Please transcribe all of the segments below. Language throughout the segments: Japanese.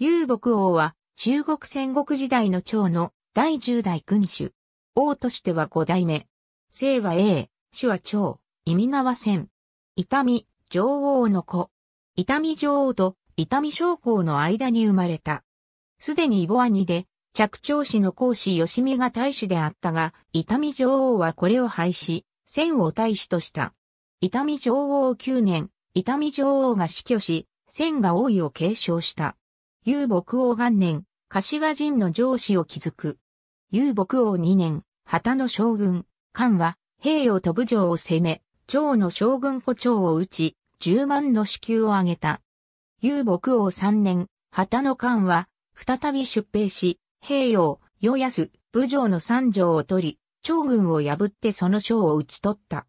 遊牧王は中国戦国時代の長の第十代君主。王としては五代目。姓は英、氏は長、意味名は千。痛み、女王の子。痛み女王と痛み将校の間に生まれた。すでにイボアニで、着長子の公子吉見が大使であったが、痛み女王はこれを廃止、戦を大使とした。痛み女王9年、痛み女王が死去し、戦が王位を継承した。遊牧王元年、柏人の上司を築く。遊牧王2年、旗の将軍、漢は、兵をとぶ城を攻め、長の将軍胡長を打ち、10万の支給を挙げた。遊牧王3年、旗の漢は、再び出兵し、兵を、与安、武城の三条を取り、長軍を破ってその将を討ち取った。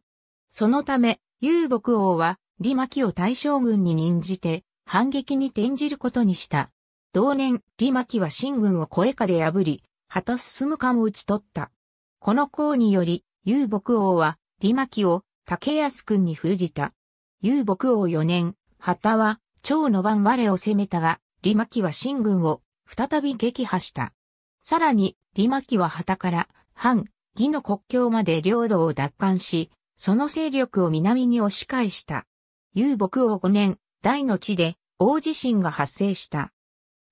そのため、遊牧王は、李牧を大将軍に任じて、反撃に転じることにした。同年、李牧は新軍を声下で破り、旗進むかも打ち取った。この功により、遊牧王は、李牧を竹安君に封じた。遊牧王4年、旗は、長の番我を攻めたが、李牧は新軍を再び撃破した。さらに、李牧は旗から、藩、義の国境まで領土を奪還し、その勢力を南に押し返した。遊牧王5年、大の地で、大地震が発生した。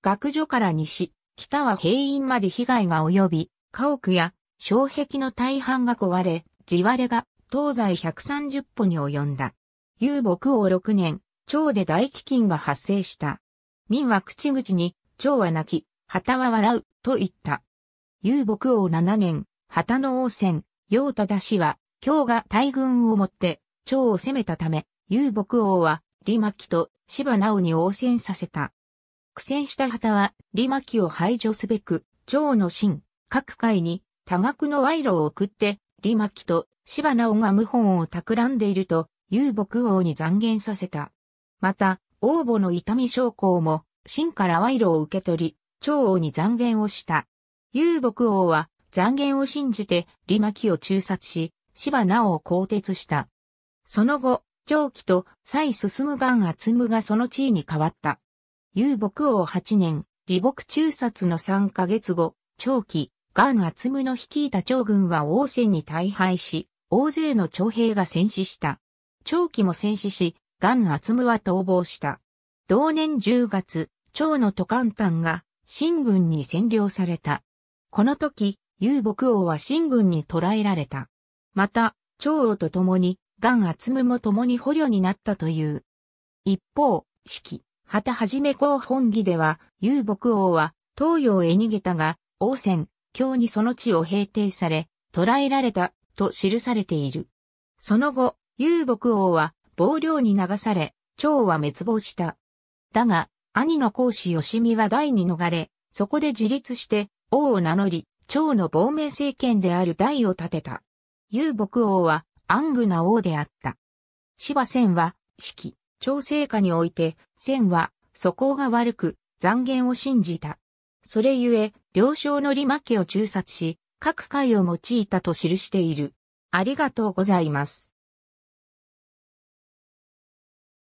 学女から西、北は平院まで被害が及び、家屋や障壁の大半が壊れ、地割れが東西130歩に及んだ。遊牧王6年、蝶で大飢饉が発生した。民は口々に、蝶は泣き、旗は笑う、と言った。遊牧王7年、旗の王戦、陽忠氏は、京が大軍をもって、蝶を攻めたため、遊牧王は、李牧と芝直に応戦させた。苦戦した旗は、李牧を排除すべく、趙の秦、各界に多額の賄賂を送って、李牧と柴直が謀反を企んでいると、遊牧王に残言させた。また、王母の痛み将校も、秦から賄賂を受け取り、趙王に残言をした。遊牧王は、残言を信じて、李牧を中殺し、柴直を更迭した。その後、長期と蔡進むがん厚むがその地位に変わった。遊牧王8年、李牧中殺の3ヶ月後、長期、元厚武の率いた長軍は王戦に大敗し、大勢の長兵が戦死した。長期も戦死し、元厚武は逃亡した。同年10月、長の都官丹が、新軍に占領された。この時、遊牧王は新軍に捕らえられた。また、長老と共に、元厚武も共に捕虜になったという。一方、四季。旗はじめ公本義では、遊牧王は東洋へ逃げたが、王戦、京にその地を平定され、捕らえられた、と記されている。その後、遊牧王は暴領に流され、趙は滅亡した。だが、兄の孔子義美は大に逃れ、そこで自立して、王を名乗り、趙の亡命政権である大を立てた。遊牧王は、安具な王であった。芝仙は、四季、調整下において、千は、素行が悪く、残言を信じた。それゆえ、了承の利負けを中殺し、各回を用いたと記している。ありがとうございます。